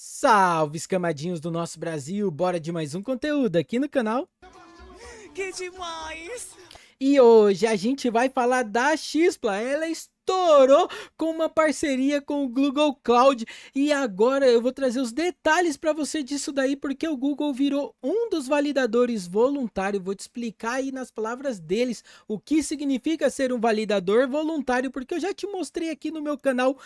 Salve, escamadinhos do nosso Brasil! Bora de mais um conteúdo aqui no canal. Que demais! E hoje a gente vai falar da Xpla. Ela estourou com uma parceria com o Google Cloud e agora eu vou trazer os detalhes para você disso daí porque o Google virou um dos validadores voluntários. vou te explicar aí nas palavras deles o que significa ser um validador voluntário porque eu já te mostrei aqui no meu canal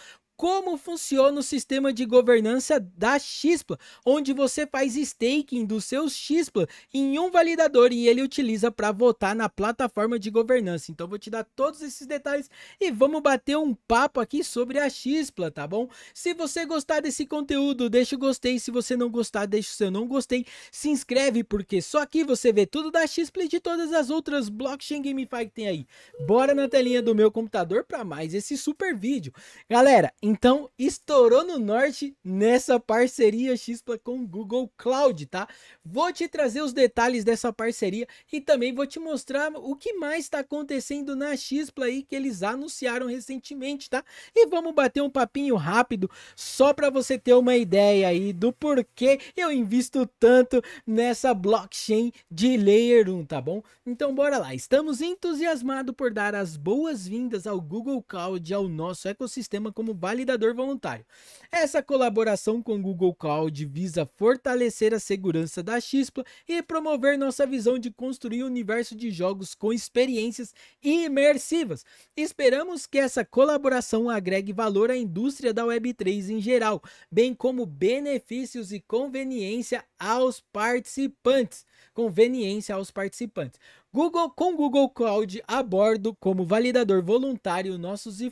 como funciona o sistema de governança da Xpla, onde você faz staking dos seus Xpla em um validador e ele utiliza para votar na plataforma de governança. Então vou te dar todos esses detalhes e vamos bater um papo aqui sobre a Xpla, tá bom? Se você gostar desse conteúdo, deixa o gostei. Se você não gostar, deixa o seu não gostei. Se inscreve porque só aqui você vê tudo da Xpla e de todas as outras blockchain gamefi que tem aí. Bora na telinha do meu computador para mais esse super vídeo. Galera, em então, estourou no norte nessa parceria Xpla com Google Cloud, tá? Vou te trazer os detalhes dessa parceria e também vou te mostrar o que mais está acontecendo na Xpla aí que eles anunciaram recentemente, tá? E vamos bater um papinho rápido só para você ter uma ideia aí do porquê eu invisto tanto nessa blockchain de Layer 1, tá bom? Então, bora lá. Estamos entusiasmados por dar as boas-vindas ao Google Cloud ao nosso ecossistema como vale validador voluntário. Essa colaboração com Google Cloud visa fortalecer a segurança da Xpla e promover nossa visão de construir um universo de jogos com experiências imersivas. Esperamos que essa colaboração agregue valor à indústria da Web3 em geral, bem como benefícios e conveniência aos participantes. Conveniência aos participantes. Google com Google Cloud a bordo como validador voluntário, nossos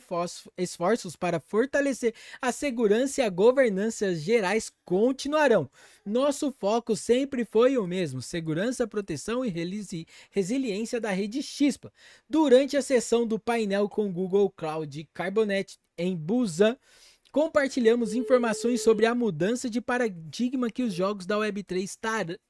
esforços para fortalecer a segurança e a governança gerais continuarão. Nosso foco sempre foi o mesmo: segurança, proteção e resiliência da rede Xispa. Durante a sessão do painel com Google Cloud Carbonet em Busan, compartilhamos informações sobre a mudança de paradigma que os jogos da Web3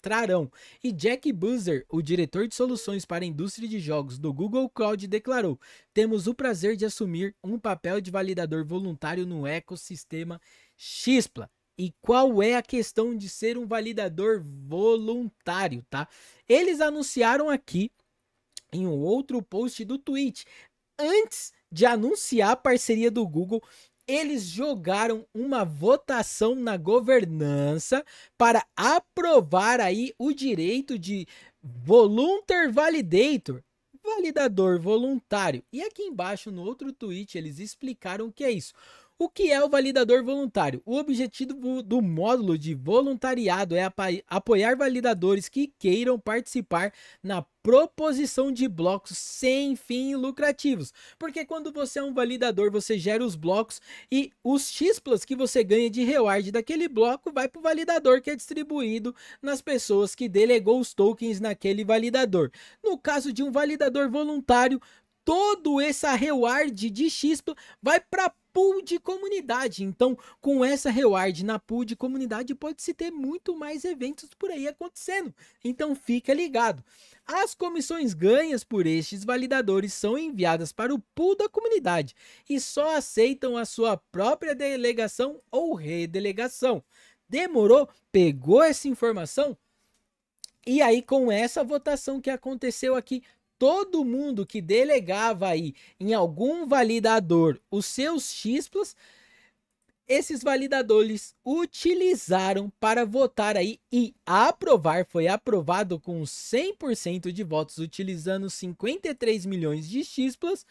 trarão. E Jack Buzzer, o diretor de soluções para a indústria de jogos do Google Cloud, declarou: Temos o prazer de assumir um papel de validador voluntário no ecossistema Xpla. E qual é a questão de ser um validador voluntário, tá? Eles anunciaram aqui em um outro post do Twitch antes de anunciar a parceria do Google eles jogaram uma votação na governança para aprovar aí o direito de volunteer validator, validador voluntário. E aqui embaixo no outro tweet eles explicaram o que é isso. O que é o validador voluntário? O objetivo do módulo de voluntariado é apoiar validadores que queiram participar na proposição de blocos sem fim lucrativos. Porque quando você é um validador, você gera os blocos e os x que você ganha de reward daquele bloco vai para o validador que é distribuído nas pessoas que delegou os tokens naquele validador. No caso de um validador voluntário, todo essa reward de xisto vai para pool de comunidade. Então, com essa reward na pool de comunidade, pode-se ter muito mais eventos por aí acontecendo. Então, fica ligado. As comissões ganhas por estes validadores são enviadas para o pool da comunidade e só aceitam a sua própria delegação ou redelegação. Demorou? Pegou essa informação? E aí, com essa votação que aconteceu aqui, todo mundo que delegava aí em algum validador os seus chispas, esses validadores utilizaram para votar aí e aprovar, foi aprovado com 100% de votos utilizando 53 milhões de chispas,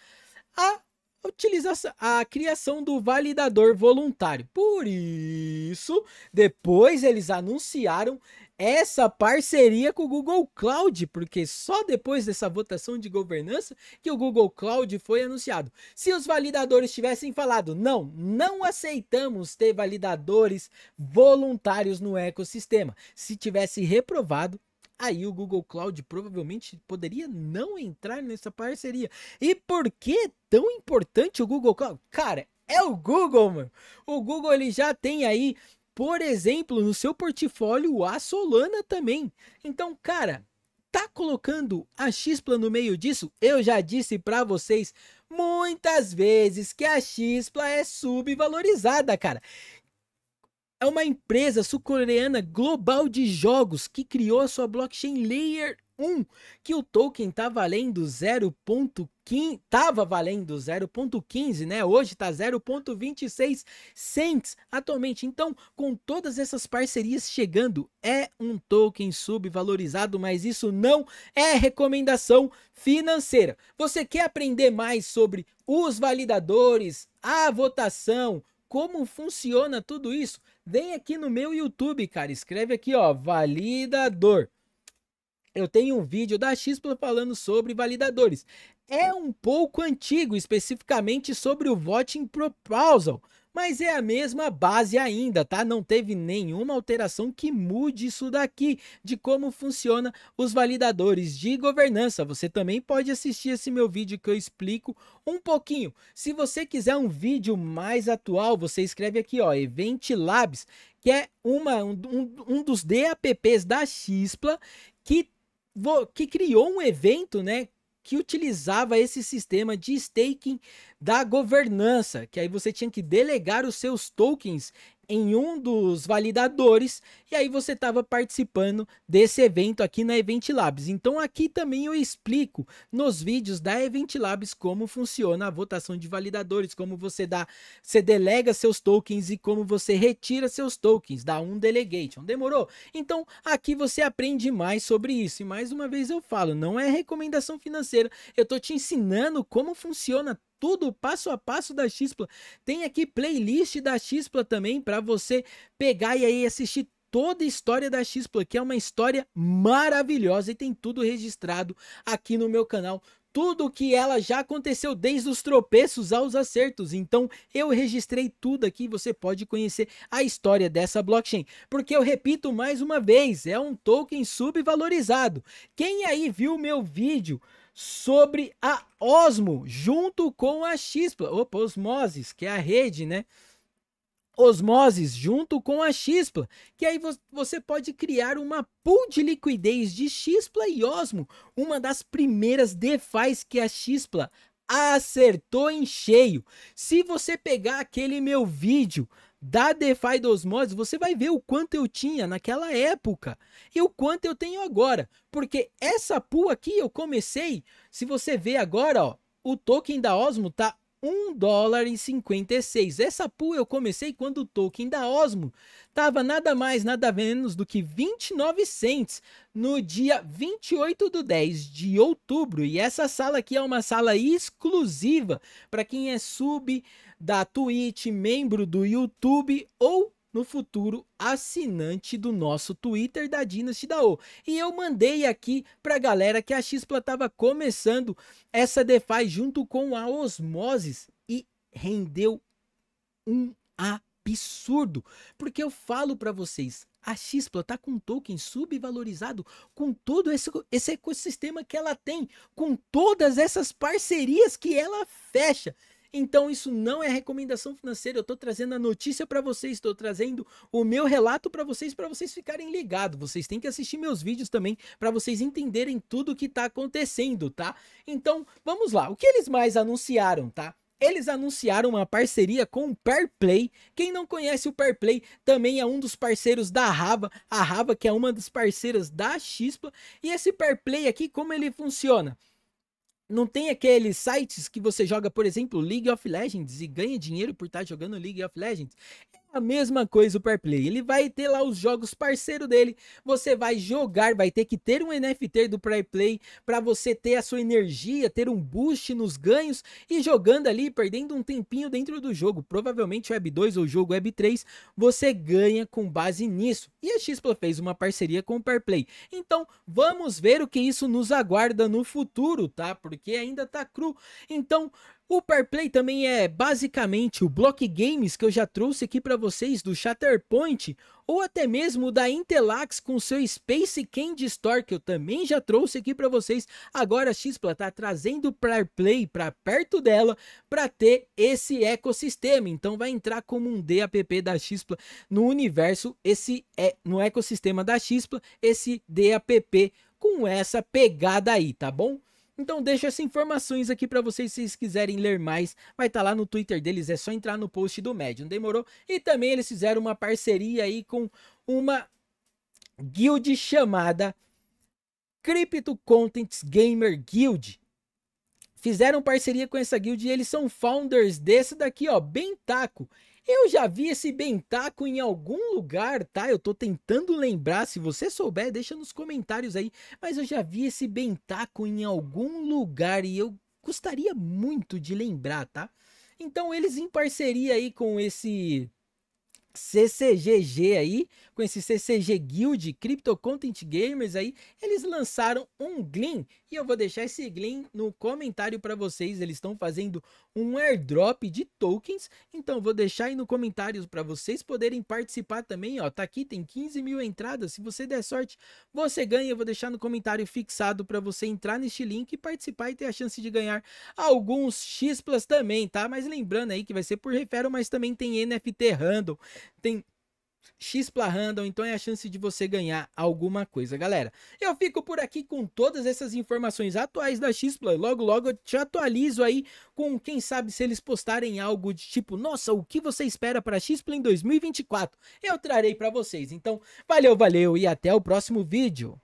a utiliza a criação do validador voluntário. Por isso, depois eles anunciaram essa parceria com o Google Cloud, porque só depois dessa votação de governança que o Google Cloud foi anunciado. Se os validadores tivessem falado, não, não aceitamos ter validadores voluntários no ecossistema, se tivesse reprovado, aí o Google Cloud provavelmente poderia não entrar nessa parceria. E por que é tão importante o Google Cloud? Cara, é o Google, mano. O Google ele já tem aí, por exemplo, no seu portfólio a Solana também. Então, cara, tá colocando a Xpla no meio disso? Eu já disse para vocês muitas vezes que a Xpla é subvalorizada, cara é uma empresa sul-coreana global de jogos que criou a sua blockchain Layer 1, que o token tá valendo 0.15, tava valendo 0.15, né? Hoje tá 0.26 cents atualmente. Então, com todas essas parcerias chegando, é um token subvalorizado, mas isso não é recomendação financeira. Você quer aprender mais sobre os validadores, a votação, como funciona tudo isso? Vem aqui no meu YouTube, cara. Escreve aqui, ó, validador. Eu tenho um vídeo da Xpla falando sobre validadores é um pouco antigo, especificamente sobre o Voting Proposal, mas é a mesma base ainda, tá? Não teve nenhuma alteração que mude isso daqui, de como funciona os validadores de governança. Você também pode assistir esse meu vídeo que eu explico um pouquinho. Se você quiser um vídeo mais atual, você escreve aqui, ó, Event Labs, que é uma, um, um dos DAPPs da Xispla, que, que criou um evento, né, que utilizava esse sistema de staking da governança, que aí você tinha que delegar os seus tokens em um dos validadores e aí você estava participando desse evento aqui na Event Labs. Então aqui também eu explico nos vídeos da Event Labs como funciona a votação de validadores, como você dá, você delega seus tokens e como você retira seus tokens, da um delegation. Demorou? Então aqui você aprende mais sobre isso. E mais uma vez eu falo, não é recomendação financeira, eu tô te ensinando como funciona tudo o passo a passo da Xpla. Tem aqui playlist da Xpla também para você pegar e aí assistir toda a história da Xpla, que é uma história maravilhosa e tem tudo registrado aqui no meu canal tudo o que ela já aconteceu, desde os tropeços aos acertos. Então eu registrei tudo aqui, você pode conhecer a história dessa blockchain. Porque eu repito mais uma vez, é um token subvalorizado. Quem aí viu meu vídeo sobre a Osmo junto com a Xpla, opa, Osmosis, que é a rede, né? osmoses junto com a Xpla, que aí você pode criar uma pool de liquidez de Xpla e Osmo, uma das primeiras DeFi's que a Xpla acertou em cheio. Se você pegar aquele meu vídeo da DeFi dos Osmoses, você vai ver o quanto eu tinha naquela época e o quanto eu tenho agora, porque essa pool aqui eu comecei, se você ver agora, ó, o token da Osmo tá 1 dólar e 56. Essa pool eu comecei quando o token da Osmo tava nada mais, nada menos do que 29 cents no dia 28 do 10 de outubro. E essa sala aqui é uma sala exclusiva para quem é sub da Twitch, membro do YouTube ou no futuro assinante do nosso Twitter da Dynasty da O. E eu mandei aqui a galera que a Xpla estava começando essa DeFi junto com a Osmosis e rendeu um absurdo, porque eu falo para vocês, a Xpla tá com um token subvalorizado com todo esse, esse ecossistema que ela tem, com todas essas parcerias que ela fecha. Então isso não é recomendação financeira, eu estou trazendo a notícia para vocês, estou trazendo o meu relato para vocês, para vocês ficarem ligados. Vocês têm que assistir meus vídeos também para vocês entenderem tudo o que está acontecendo, tá? Então vamos lá, o que eles mais anunciaram, tá? eles anunciaram uma parceria com o Perplay. Quem não conhece o Perplay também é um dos parceiros da Rava, a Rava que é uma das parceiras da Xispa. E esse Perplay aqui, como ele funciona? não tem aqueles sites que você joga, por exemplo, League of Legends e ganha dinheiro por estar tá jogando League of Legends. A mesma coisa o Perplay Ele vai ter lá os jogos parceiro dele. Você vai jogar, vai ter que ter um NFT do Perplay para você ter a sua energia, ter um boost nos ganhos e jogando ali, perdendo um tempinho dentro do jogo, provavelmente Web 2 ou jogo Web 3, você ganha com base nisso. E a Xplo fez uma parceria com o Play. Então, vamos ver o que isso nos aguarda no futuro, tá? Porque ainda tá cru. Então, o Parplay também é basicamente o Block Games que eu já trouxe aqui para vocês do Shatterpoint ou até mesmo da Intelax com seu Space Candy Store que eu também já trouxe aqui para vocês. Agora a Xpla tá trazendo o Parplay para perto dela para ter esse ecossistema. Então vai entrar como um DAPP da Xpla no universo, esse é no ecossistema da Xpla, esse DAPP com essa pegada aí, tá bom? Então deixa as informações aqui para vocês se vocês quiserem ler mais, vai estar tá lá no Twitter deles, é só entrar no post do Medium, demorou? E também eles fizeram uma parceria aí com uma guild chamada Crypto Contents Gamer Guild. Fizeram parceria com essa guild e eles são founders desse daqui, ó, bem taco. Eu já vi esse Bentaco em algum lugar, tá? Eu tô tentando lembrar. Se você souber, deixa nos comentários aí. Mas eu já vi esse Bentaco em algum lugar e eu gostaria muito de lembrar, tá? Então eles em parceria aí com esse CCGG aí, com esse CCG Guild Crypto Content Gamers aí, eles lançaram um Gleam e eu vou deixar esse Gleam no comentário para vocês. Eles estão fazendo um airdrop de tokens. Então vou deixar aí no comentário para vocês poderem participar também. Ó, tá aqui, tem 15 mil entradas. Se você der sorte, você ganha. Eu vou deixar no comentário fixado para você entrar neste link e participar e ter a chance de ganhar alguns X Plus também, tá? Mas lembrando aí que vai ser por refero, mas também tem NFT random. Tem Xpla então é a chance de você ganhar alguma coisa, galera. Eu fico por aqui com todas essas informações atuais da Xpla. Logo, logo eu te atualizo aí com quem sabe se eles postarem algo de tipo, nossa, o que você espera para Xpla em 2024? Eu trarei para vocês. Então, valeu, valeu e até o próximo vídeo.